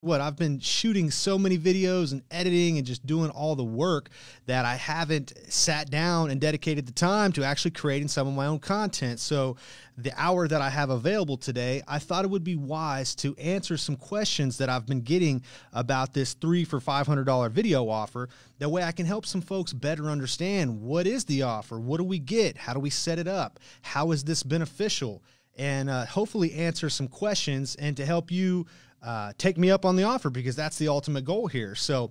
what I've been shooting so many videos and editing and just doing all the work that I haven't sat down and dedicated the time to actually creating some of my own content. So, the hour that I have available today, I thought it would be wise to answer some questions that I've been getting about this three for $500 video offer. That way, I can help some folks better understand what is the offer? What do we get? How do we set it up? How is this beneficial? and uh, hopefully answer some questions and to help you uh, take me up on the offer because that's the ultimate goal here. So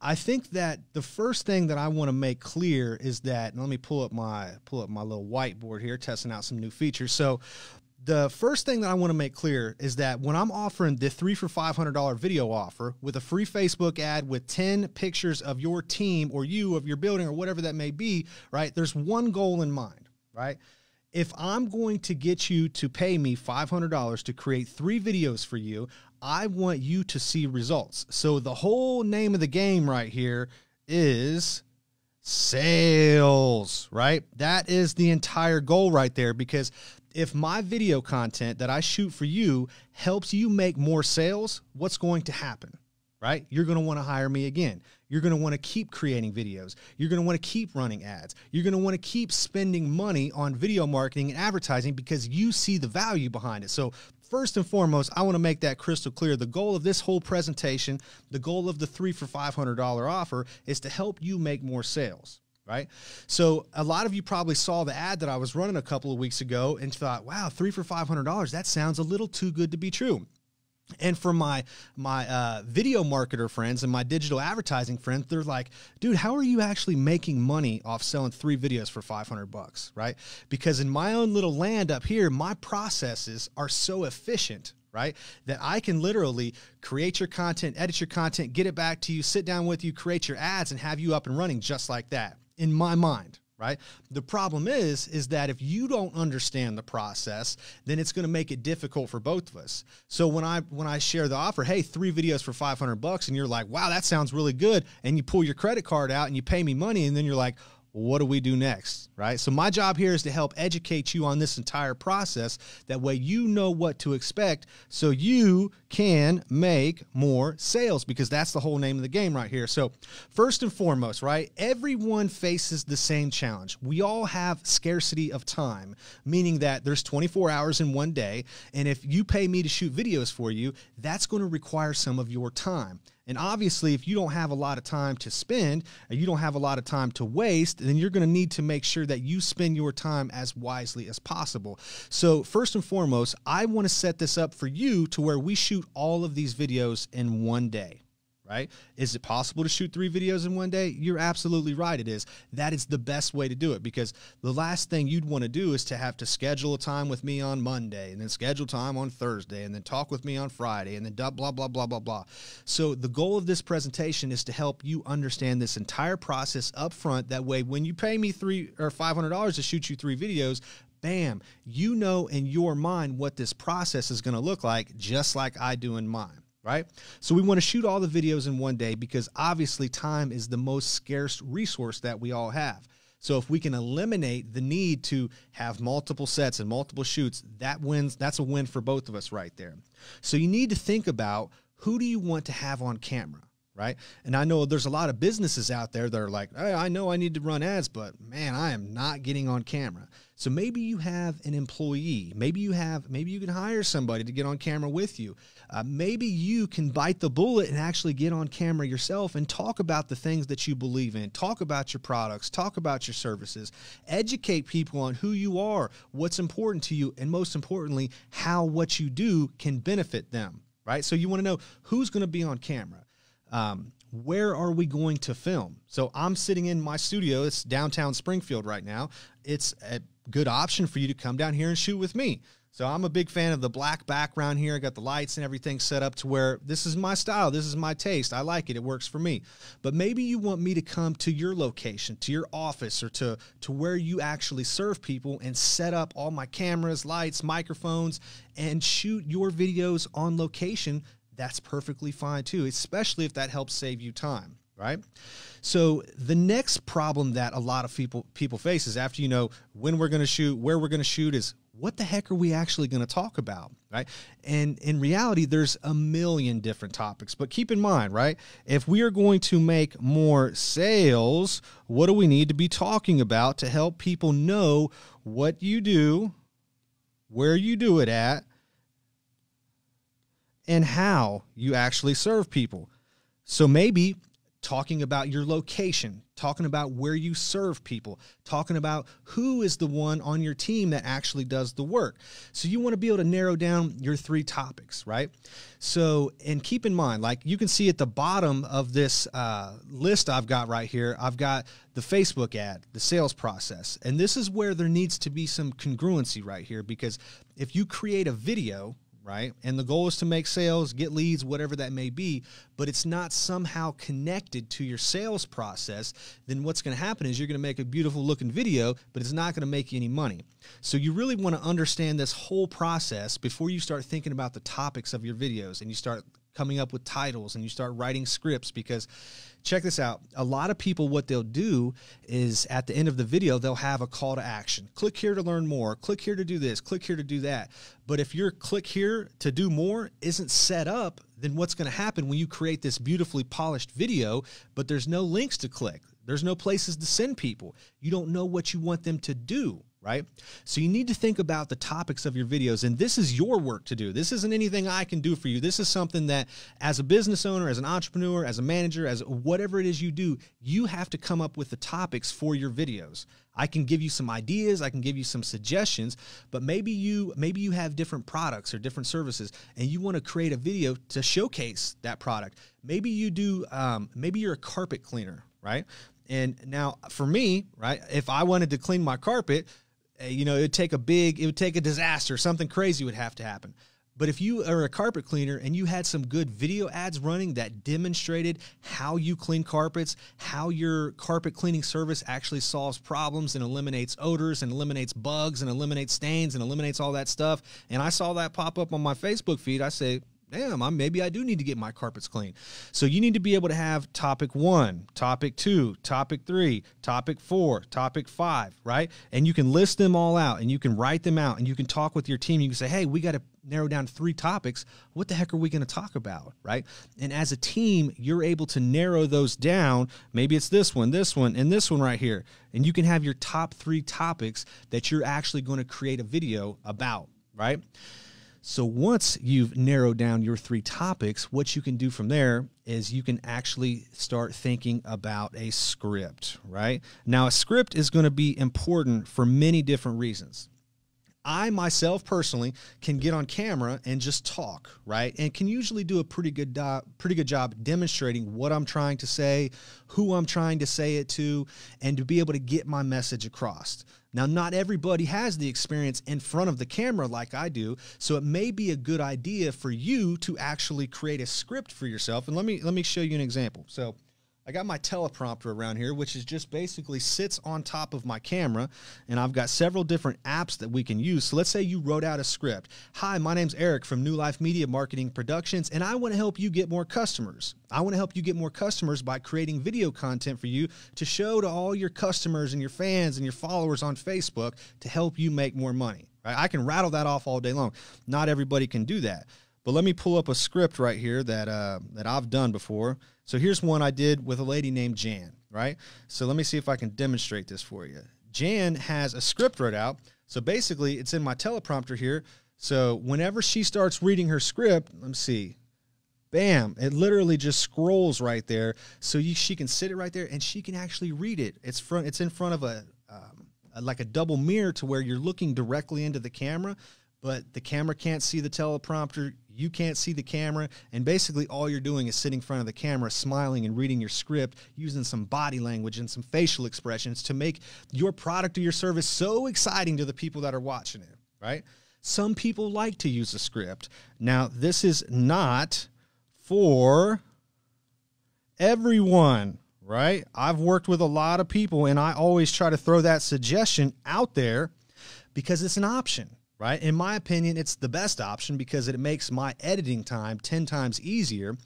I think that the first thing that I want to make clear is that, let me pull up my pull up my little whiteboard here, testing out some new features. So the first thing that I want to make clear is that when I'm offering the three for $500 video offer with a free Facebook ad with 10 pictures of your team or you, of your building or whatever that may be, right? There's one goal in mind, right? If I'm going to get you to pay me $500 to create three videos for you, I want you to see results. So the whole name of the game right here is sales, right? That is the entire goal right there because if my video content that I shoot for you helps you make more sales, what's going to happen? Right? You're going to want to hire me again. You're going to want to keep creating videos. You're going to want to keep running ads. You're going to want to keep spending money on video marketing and advertising because you see the value behind it. So first and foremost, I want to make that crystal clear. The goal of this whole presentation, the goal of the three for $500 offer is to help you make more sales right? So a lot of you probably saw the ad that I was running a couple of weeks ago and thought, wow, three for $500, that sounds a little too good to be true and for my my uh, video marketer friends and my digital advertising friends they're like dude how are you actually making money off selling three videos for 500 bucks right because in my own little land up here my processes are so efficient right? That I can literally create your content, edit your content, get it back to you, sit down with you, create your ads, and have you up and running just like that in my mind, right? The problem is is that if you don't understand the process, then it's going to make it difficult for both of us. So when I when I share the offer, hey, 3 videos for 500 bucks and you're like, "Wow, that sounds really good." And you pull your credit card out and you pay me money and then you're like, what do we do next? Right? So, my job here is to help educate you on this entire process. That way, you know what to expect so you can make more sales because that's the whole name of the game right here. So, first and foremost, right? Everyone faces the same challenge. We all have scarcity of time, meaning that there's 24 hours in one day. And if you pay me to shoot videos for you, that's going to require some of your time. And obviously, if you don't have a lot of time to spend and you don't have a lot of time to waste, then you're going to need to make sure that you spend your time as wisely as possible. So, first and foremost, I want to set this up for you to where we shoot all of these videos in one day right? Is it possible to shoot three videos in one day? You're absolutely right. It is. That is the best way to do it because the last thing you'd want to do is to have to schedule a time with me on Monday and then schedule time on Thursday and then talk with me on Friday and then blah, blah, blah, blah, blah. So the goal of this presentation is to help you understand this entire process up front. That way, when you pay me three or $500 to shoot you three videos, bam, you know in your mind what this process is going to look like, just like I do in mine right? So we want to shoot all the videos in one day because obviously time is the most scarce resource that we all have. So if we can eliminate the need to have multiple sets and multiple shoots, that wins that's a win for both of us right there. So you need to think about who do you want to have on camera? right? And I know there's a lot of businesses out there that are like, hey, I know I need to run ads, but man, I am not getting on camera. So maybe you have an employee, maybe you have, maybe you can hire somebody to get on camera with you uh, maybe you can bite the bullet and actually get on camera yourself and talk about the things that you believe in, talk about your products, talk about your services, educate people on who you are, what's important to you, and most importantly, how what you do can benefit them, right? So you want to know who's going to be on camera. Um, where are we going to film? So I'm sitting in my studio. It's downtown Springfield right now. It's a good option for you to come down here and shoot with me. So I'm a big fan of the black background here. I got the lights and everything set up to where this is my style, this is my taste. I like it. It works for me. But maybe you want me to come to your location, to your office or to to where you actually serve people and set up all my cameras, lights, microphones and shoot your videos on location. That's perfectly fine too, especially if that helps save you time right? So the next problem that a lot of people people face is after you know when we're going to shoot, where we're going to shoot is what the heck are we actually going to talk about, right? And in reality, there's a million different topics. But keep in mind, right? If we are going to make more sales, what do we need to be talking about to help people know what you do, where you do it at, and how you actually serve people? So maybe talking about your location, talking about where you serve people, talking about who is the one on your team that actually does the work. So you want to be able to narrow down your three topics, right? So, and keep in mind, like you can see at the bottom of this uh, list I've got right here, I've got the Facebook ad, the sales process. And this is where there needs to be some congruency right here because if you create a video, right? And the goal is to make sales, get leads, whatever that may be, but it's not somehow connected to your sales process, then what's going to happen is you're going to make a beautiful looking video, but it's not going to make you any money. So you really want to understand this whole process before you start thinking about the topics of your videos and you start coming up with titles and you start writing scripts because check this out a lot of people what they'll do is at the end of the video they'll have a call to action click here to learn more click here to do this click here to do that but if your click here to do more isn't set up then what's going to happen when you create this beautifully polished video but there's no links to click there's no places to send people you don't know what you want them to do right? So you need to think about the topics of your videos, and this is your work to do. This isn't anything I can do for you. This is something that, as a business owner, as an entrepreneur, as a manager, as whatever it is you do, you have to come up with the topics for your videos. I can give you some ideas, I can give you some suggestions, but maybe you maybe you have different products or different services, and you want to create a video to showcase that product. Maybe you do. Um, maybe you're a carpet cleaner, right? And now for me, right, if I wanted to clean my carpet, uh, you know, it would take a big, it would take a disaster. Something crazy would have to happen. But if you are a carpet cleaner and you had some good video ads running that demonstrated how you clean carpets, how your carpet cleaning service actually solves problems and eliminates odors and eliminates bugs and eliminates stains and eliminates all that stuff, and I saw that pop up on my Facebook feed, I say, damn, I, maybe I do need to get my carpets clean. So you need to be able to have topic one, topic two, topic three, topic four, topic five, right? And you can list them all out and you can write them out and you can talk with your team. You can say, hey, we got to narrow down three topics. What the heck are we going to talk about, right? And as a team, you're able to narrow those down. Maybe it's this one, this one, and this one right here. And you can have your top three topics that you're actually going to create a video about, right? So once you've narrowed down your three topics, what you can do from there is you can actually start thinking about a script, right? Now, a script is going to be important for many different reasons. I myself personally can get on camera and just talk, right? And can usually do a pretty good pretty good job demonstrating what I'm trying to say, who I'm trying to say it to, and to be able to get my message across. Now, not everybody has the experience in front of the camera like I do, so it may be a good idea for you to actually create a script for yourself. And let me let me show you an example. So I got my teleprompter around here, which is just basically sits on top of my camera, and I've got several different apps that we can use. So let's say you wrote out a script. Hi, my name's Eric from New Life Media Marketing Productions, and I want to help you get more customers. I want to help you get more customers by creating video content for you to show to all your customers and your fans and your followers on Facebook to help you make more money. Right? I can rattle that off all day long. Not everybody can do that. But let me pull up a script right here that uh, that I've done before. So here's one I did with a lady named Jan, right? So let me see if I can demonstrate this for you. Jan has a script wrote out. So basically, it's in my teleprompter here. So whenever she starts reading her script, let me see. Bam, it literally just scrolls right there. So you, she can sit it right there and she can actually read it. It's front it's in front of a um, like a double mirror to where you're looking directly into the camera, but the camera can't see the teleprompter. You can't see the camera, and basically all you're doing is sitting in front of the camera, smiling and reading your script, using some body language and some facial expressions to make your product or your service so exciting to the people that are watching it, right? Some people like to use a script. Now, this is not for everyone, right? I've worked with a lot of people, and I always try to throw that suggestion out there because it's an option right? In my opinion, it's the best option because it makes my editing time 10 times easier.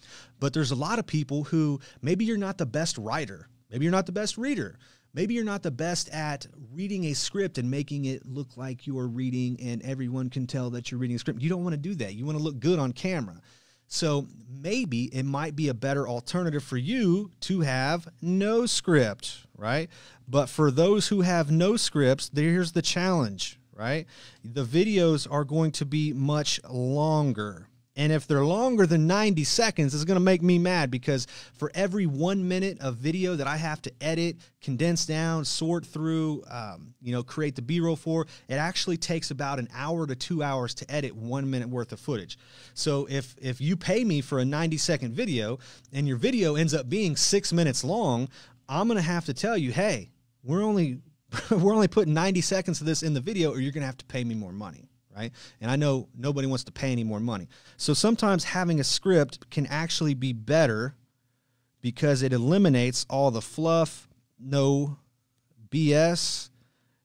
But there's a lot of people who maybe you're not the best writer, maybe you're not the best reader. Maybe you're not the best at reading a script and making it look like you are reading, and everyone can tell that you're reading a script. You don't want to do that. You want to look good on camera. So maybe it might be a better alternative for you to have no script, right? But for those who have no scripts, here's the challenge right? The videos are going to be much longer. And if they're longer than 90 seconds, it's going to make me mad because for every one minute of video that I have to edit, condense down, sort through, um, you know, create the B roll for, it actually takes about an hour to two hours to edit one minute worth of footage. So if, if you pay me for a 90 second video and your video ends up being six minutes long, I'm going to have to tell you, hey, we're only we're only putting 90 seconds of this in the video or you're going to have to pay me more money right and i know nobody wants to pay any more money so sometimes having a script can actually be better because it eliminates all the fluff no bs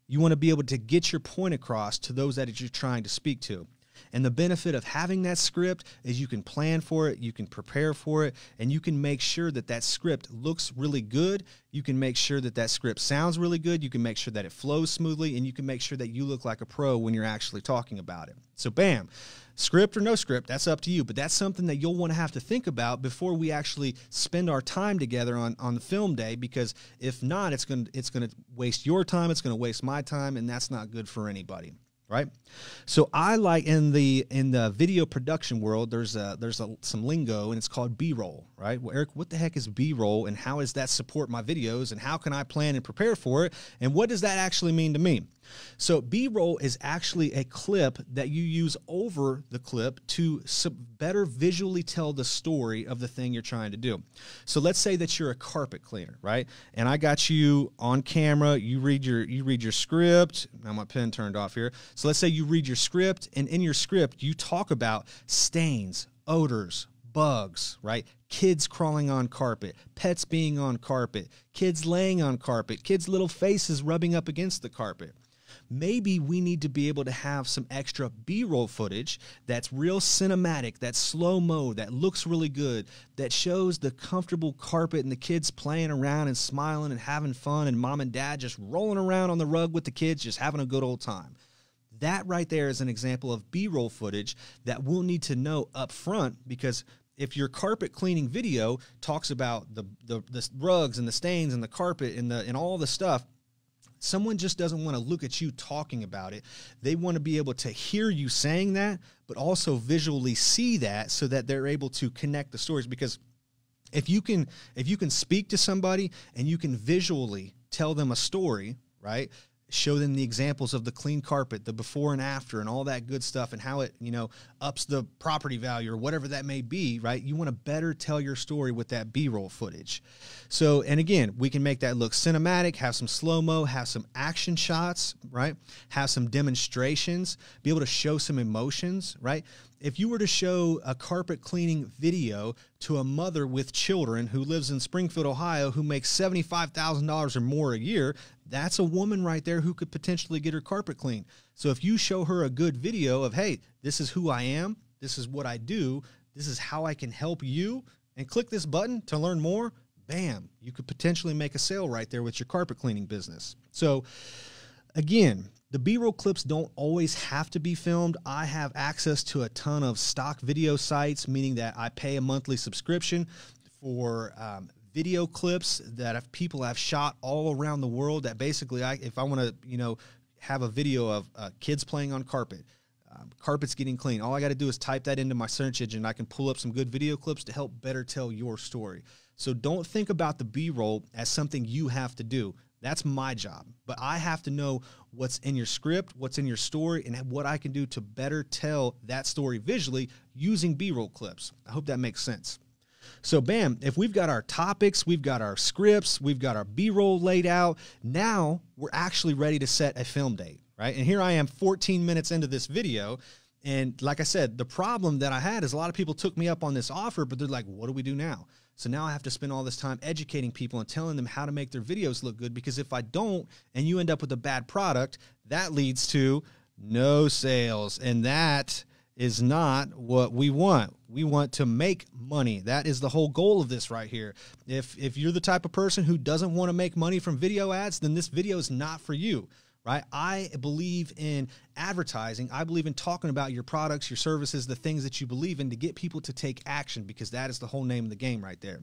you want to be able to get your point across to those that you're trying to speak to and the benefit of having that script is you can plan for it, you can prepare for it, and you can make sure that that script looks really good. You can make sure that that script sounds really good. You can make sure that it flows smoothly, and you can make sure that you look like a pro when you're actually talking about it. So, bam, script or no script, that's up to you. But that's something that you'll want to have to think about before we actually spend our time together on, on the film day, because if not, it's going to it's going to waste your time, it's going to waste my time, and that's not good for anybody right so i like in the in the video production world there's a there's a, some lingo and it's called b-roll right well eric what the heck is b-roll and how does that support my videos and how can i plan and prepare for it and what does that actually mean to me so B roll is actually a clip that you use over the clip to better visually tell the story of the thing you're trying to do. So let's say that you're a carpet cleaner, right? And I got you on camera. You read your you read your script. Now my pen turned off here. So let's say you read your script, and in your script you talk about stains, odors, bugs, right? Kids crawling on carpet, pets being on carpet, kids laying on carpet, kids' little faces rubbing up against the carpet maybe we need to be able to have some extra B roll footage that's real cinematic, that's slow mo, that looks really good, that shows the comfortable carpet and the kids playing around and smiling and having fun, and mom and dad just rolling around on the rug with the kids, just having a good old time. That right there is an example of B roll footage that we'll need to know up front because if your carpet cleaning video talks about the, the, the rugs and the stains and the carpet and the and all the stuff Someone just doesn't want to look at you talking about it. They want to be able to hear you saying that, but also visually see that so that they're able to connect the stories because if you can if you can speak to somebody and you can visually tell them a story, right? show them the examples of the clean carpet, the before and after, and all that good stuff, and how it, you know, ups the property value or whatever that may be, right? You want to better tell your story with that B roll footage. So, and again, we can make that look cinematic, have some slow mo, have some action shots, right? Have some demonstrations, be able to show some emotions, right? If you were to show a carpet cleaning video to a mother with children who lives in Springfield, Ohio, who makes $75,000 or more a year, that's a woman right there who could potentially get her carpet cleaned. So if you show her a good video of, hey, this is who I am, this is what I do, this is how I can help you, and click this button to learn more, bam, you could potentially make a sale right there with your carpet cleaning business. So again, the B roll clips don't always have to be filmed. I have access to a ton of stock video sites, meaning that I pay a monthly subscription for um, video clips that have, people have shot all around the world that basically I, if I want to, you know, have a video of uh, kids playing on carpet, um, carpet's getting clean. All I got to do is type that into my search engine. I can pull up some good video clips to help better tell your story. So don't think about the B roll as something you have to do. That's my job. But I have to know what's in your script, what's in your story, and what I can do to better tell that story visually using B roll clips. I hope that makes sense. So, bam, if we've got our topics, we've got our scripts, we've got our B roll laid out, now we're actually ready to set a film date, right? And here I am 14 minutes into this video. And like I said, the problem that I had is a lot of people took me up on this offer, but they're like, what do we do now? So now I have to spend all this time educating people and telling them how to make their videos look good because if I don't and you end up with a bad product, that leads to no sales. And that is not what we want. We want to make money. That is the whole goal of this right here. If if you're the type of person who doesn't want to make money from video ads, then this video is not for you, right? I believe in advertising. I believe in talking about your products, your services, the things that you believe in to get people to take action because that is the whole name of the game right there.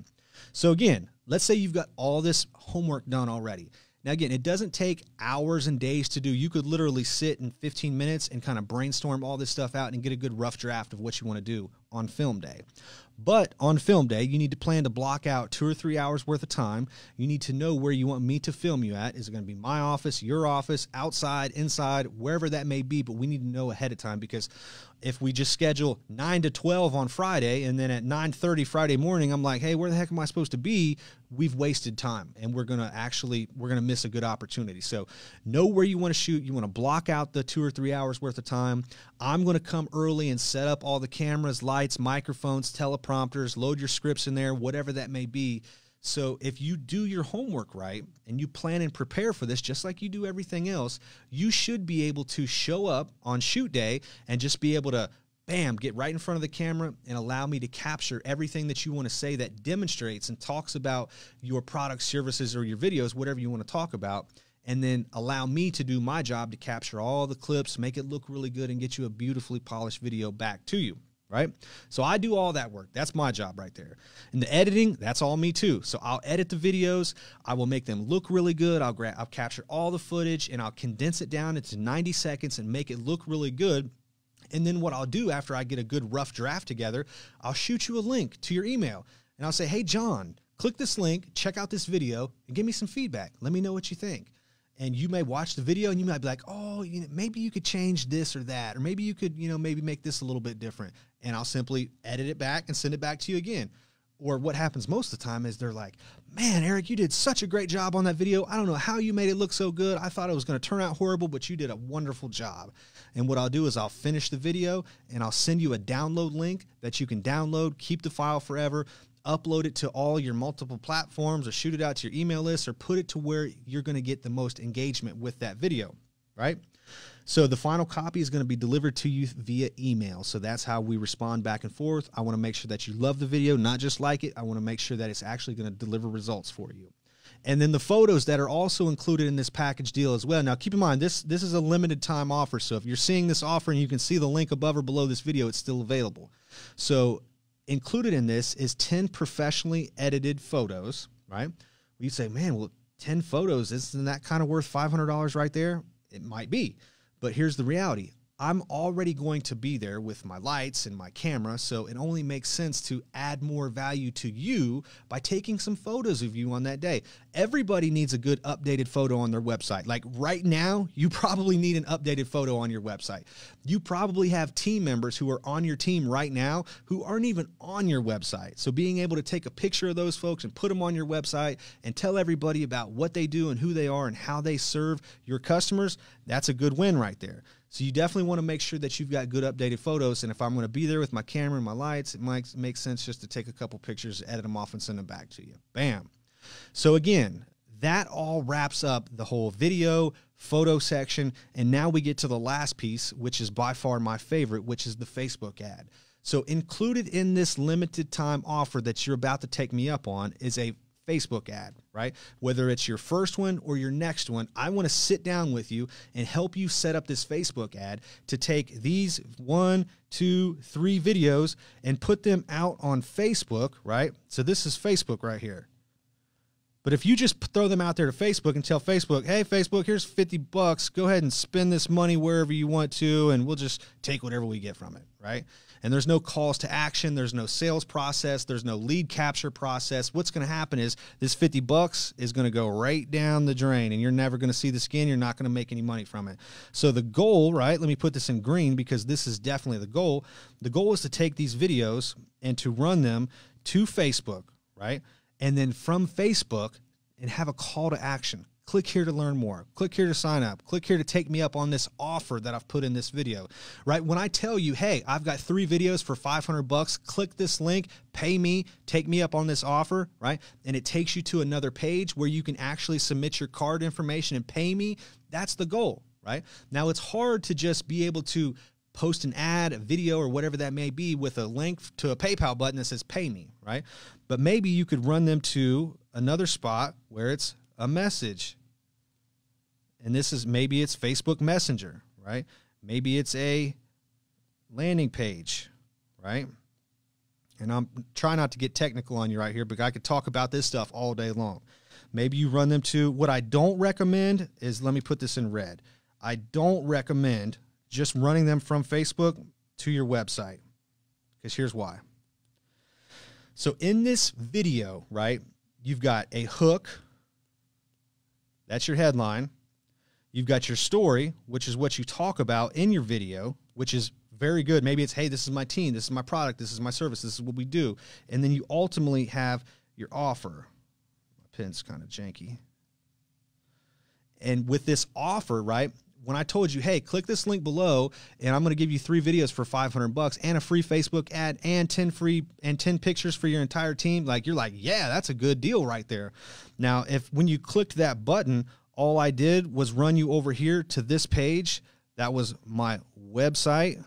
So again, let's say you've got all this homework done already now, again, it doesn't take hours and days to do. You could literally sit in 15 minutes and kind of brainstorm all this stuff out and get a good rough draft of what you want to do on film day. But on film day, you need to plan to block out two or three hours worth of time. You need to know where you want me to film you at. Is it going to be my office, your office, outside, inside, wherever that may be? But we need to know ahead of time because if we just schedule 9 to 12 on Friday and then at 9:30 Friday morning I'm like, "Hey, where the heck am I supposed to be?" We've wasted time and we're going to actually we're going to miss a good opportunity. So, know where you want to shoot. You want to block out the 2 or 3 hours worth of time. I'm going to come early and set up all the cameras, lights, microphones, teleprompters, load your scripts in there, whatever that may be so if you do your homework right and you plan and prepare for this, just like you do everything else, you should be able to show up on shoot day and just be able to bam, get right in front of the camera and allow me to capture everything that you want to say that demonstrates and talks about your product, services, or your videos, whatever you want to talk about. And then allow me to do my job to capture all the clips, make it look really good, and get you a beautifully polished video back to you right? So I do all that work. That's my job right there. And the editing, that's all me too. So I'll edit the videos. I will make them look really good. I'll grab, I'll capture all the footage and I'll condense it down into 90 seconds and make it look really good. And then what I'll do after I get a good rough draft together, I'll shoot you a link to your email and I'll say, "Hey John, click this link, check out this video, and give me some feedback. Let me know what you think." and you may watch the video and you might be like, oh, you know, maybe you could change this or that, or maybe you could, you know, maybe make this a little bit different and I'll simply edit it back and send it back to you again. Or what happens most of the time is they're like, man, Eric, you did such a great job on that video. I don't know how you made it look so good. I thought it was going to turn out horrible, but you did a wonderful job. And what I'll do is I'll finish the video and I'll send you a download link that you can download, keep the file forever, upload it to all your multiple platforms, or shoot it out to your email list, or put it to where you're going to get the most engagement with that video, right? So the final copy is going to be delivered to you via email. So that's how we respond back and forth. I want to make sure that you love the video, not just like it. I want to make sure that it's actually going to deliver results for you. And then the photos that are also included in this package deal as well. Now keep in mind this this is a limited time offer. So if you're seeing this offer and you can see the link above or below this video, it's still available. So included in this is 10 professionally edited photos, right? You say, man, well, 10 photos, isn't that kind of worth $500 right there? It might be. But here's the reality I'm already going to be there with my lights and my camera, so it only makes sense to add more value to you by taking some photos of you on that day. Everybody needs a good updated photo on their website. Like right now, you probably need an updated photo on your website. You probably have team members who are on your team right now who aren't even on your website. So being able to take a picture of those folks and put them on your website and tell everybody about what they do and who they are and how they serve your customers, that's a good win right there. So you definitely want to make sure that you've got good updated photos. And if I'm going to be there with my camera and my lights, it might make sense just to take a couple pictures, edit them off, and send them back to you. Bam. So again, that all wraps up the whole video, photo section. And now we get to the last piece, which is by far my favorite, which is the Facebook ad. So included in this limited time offer that you're about to take me up on is a Facebook ad, right? Whether it's your first one or your next one, I want to sit down with you and help you set up this Facebook ad to take these one, two, three videos and put them out on Facebook, right? So this is Facebook right here. But if you just throw them out there to Facebook and tell Facebook, hey, Facebook, here's 50 bucks. Go ahead and spend this money wherever you want to, and we'll just take whatever we get from it, right? and there's no calls to action, there's no sales process, there's no lead capture process, what's going to happen is this 50 bucks is going to go right down the drain and you're never going to see the skin. You're not going to make any money from it. So the goal, right? Let me put this in green because this is definitely the goal. The goal is to take these videos and to run them to Facebook, right? And then from Facebook and have a call to action. Click here to learn more. Click here to sign up. Click here to take me up on this offer that I've put in this video, right? When I tell you, hey, I've got three videos for 500 bucks, click this link, pay me, take me up on this offer, right? And it takes you to another page where you can actually submit your card information and pay me. That's the goal, right? Now, it's hard to just be able to post an ad, a video, or whatever that may be with a link to a PayPal button that says pay me, right? But maybe you could run them to another spot where it's a message. And this is maybe it's Facebook Messenger, right? Maybe it's a landing page, right? And I'm trying not to get technical on you right here, but I could talk about this stuff all day long. Maybe you run them to what I don't recommend is let me put this in red. I don't recommend just running them from Facebook to your website because here's why. So, in this video, right, you've got a hook, that's your headline. You've got your story, which is what you talk about in your video, which is very good. Maybe it's, hey, this is my team, this is my product, this is my service, this is what we do. And then you ultimately have your offer. My pen's kind of janky. And with this offer, right, when I told you, hey, click this link below, and I'm going to give you three videos for 500 bucks and a free Facebook ad and 10 free and 10 pictures for your entire team, like you're like, yeah, that's a good deal right there. Now, if when you clicked that button, all I did was run you over here to this page. That was my website.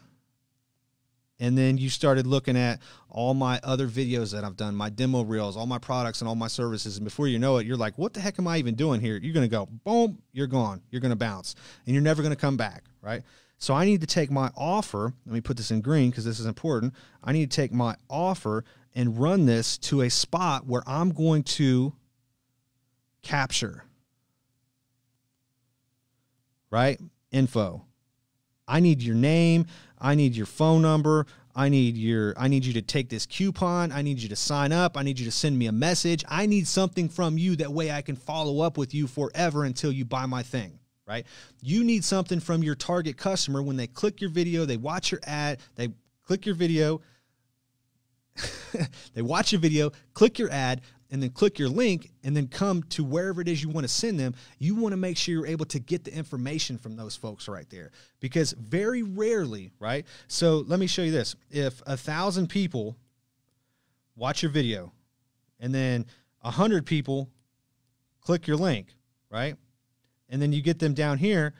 And then you started looking at all my other videos that I've done, my demo reels, all my products and all my services. And before you know it, you're like, what the heck am I even doing here? You're going to go, boom, you're gone. You're going to bounce and you're never going to come back, right? So I need to take my offer. Let me put this in green because this is important. I need to take my offer and run this to a spot where I'm going to capture, right? Info. I need your name. I need your phone number. I need your I need you to take this coupon. I need you to sign up. I need you to send me a message. I need something from you that way I can follow up with you forever until you buy my thing, right? You need something from your target customer when they click your video, they watch your ad, they click your video, they watch your video, click your ad, and then click your link and then come to wherever it is you want to send them, you want to make sure you're able to get the information from those folks right there. Because very rarely, right? So let me show you this. If a thousand people watch your video and then a hundred people click your link, right? And then you get them down here.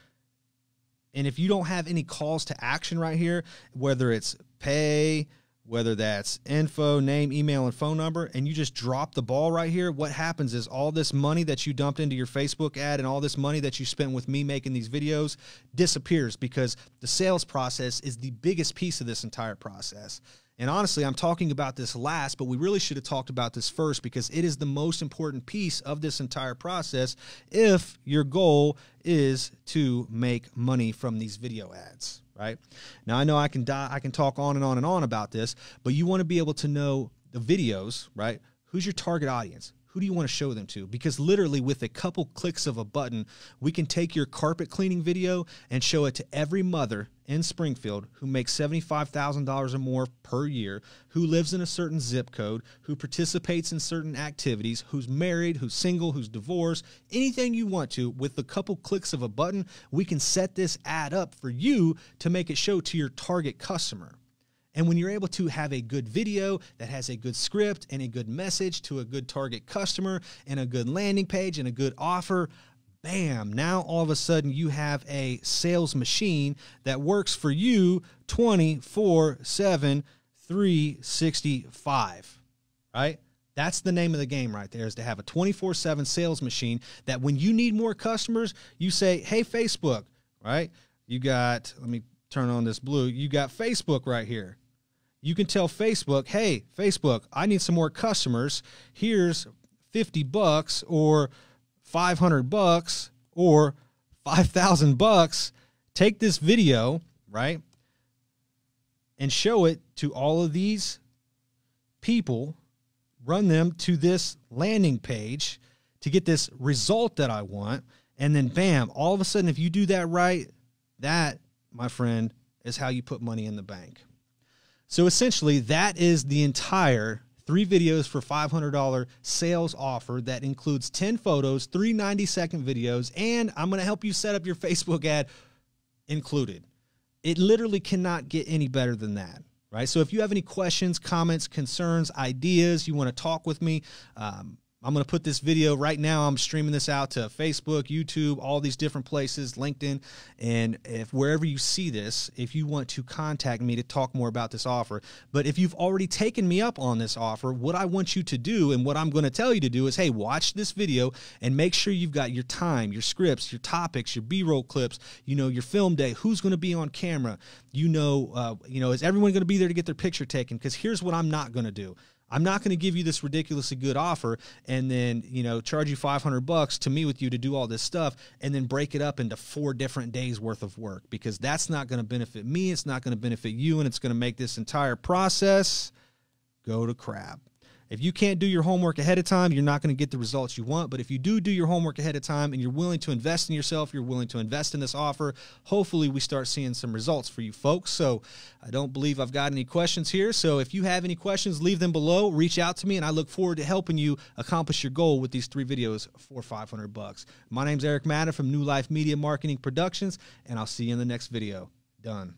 And if you don't have any calls to action right here, whether it's pay, whether that's info, name, email, and phone number, and you just drop the ball right here, what happens is all this money that you dumped into your Facebook ad and all this money that you spent with me making these videos disappears because the sales process is the biggest piece of this entire process. And honestly, I'm talking about this last, but we really should have talked about this first because it is the most important piece of this entire process if your goal is to make money from these video ads right? Now I know I can die, I can talk on and on and on about this, but you want to be able to know the videos, right? Who's your target audience? who do you want to show them to? Because literally, with a couple clicks of a button, we can take your carpet cleaning video and show it to every mother in Springfield who makes $75,000 or more per year, who lives in a certain zip code, who participates in certain activities, who's married, who's single, who's divorced, anything you want to. With a couple clicks of a button, we can set this ad up for you to make it show to your target customer. And when you're able to have a good video that has a good script and a good message to a good target customer and a good landing page and a good offer, bam, now all of a sudden you have a sales machine that works for you 24 7, 365, right? That's the name of the game right there is to have a 24 7 sales machine that when you need more customers, you say, hey, Facebook, right? You got, let me turn on this blue. You got Facebook right here you can tell Facebook, hey, Facebook, I need some more customers. Here's 50 bucks or 500 bucks or 5,000 bucks. Take this video, right? And show it to all of these people, run them to this landing page to get this result that I want. And then, bam, all of a sudden, if you do that right, that, my friend, is how you put money in the bank. So essentially, that is the entire three videos for $500 sales offer that includes 10 photos, three 90 second videos, and I'm going to help you set up your Facebook ad included. It literally cannot get any better than that. Right. So if you have any questions, comments, concerns, ideas, you want to talk with me, um, I'm going to put this video right now. I'm streaming this out to Facebook, YouTube, all these different places, LinkedIn. And if wherever you see this, if you want to contact me to talk more about this offer, but if you've already taken me up on this offer, what I want you to do and what I'm going to tell you to do is hey, watch this video and make sure you've got your time, your scripts, your topics, your B-roll clips, you know, your film day, who's going to be on camera, you know, uh, you know, is everyone going to be there to get their picture taken? Because here's what I'm not going to do. I'm not going to give you this ridiculously good offer and then, you know, charge you 500 bucks to meet with you to do all this stuff and then break it up into four different days worth of work because that's not going to benefit me. It's not going to benefit you. And it's going to make this entire process go to crap. If you can't do your homework ahead of time, you're not going to get the results you want. But if you do do your homework ahead of time and you're willing to invest in yourself, you're willing to invest in this offer, hopefully we start seeing some results for you folks. So I don't believe I've got any questions here. So if you have any questions, leave them below, reach out to me, and I look forward to helping you accomplish your goal with these three videos for 500 bucks. My name's Eric Matter from New Life Media Marketing Productions, and I'll see you in the next video. Done.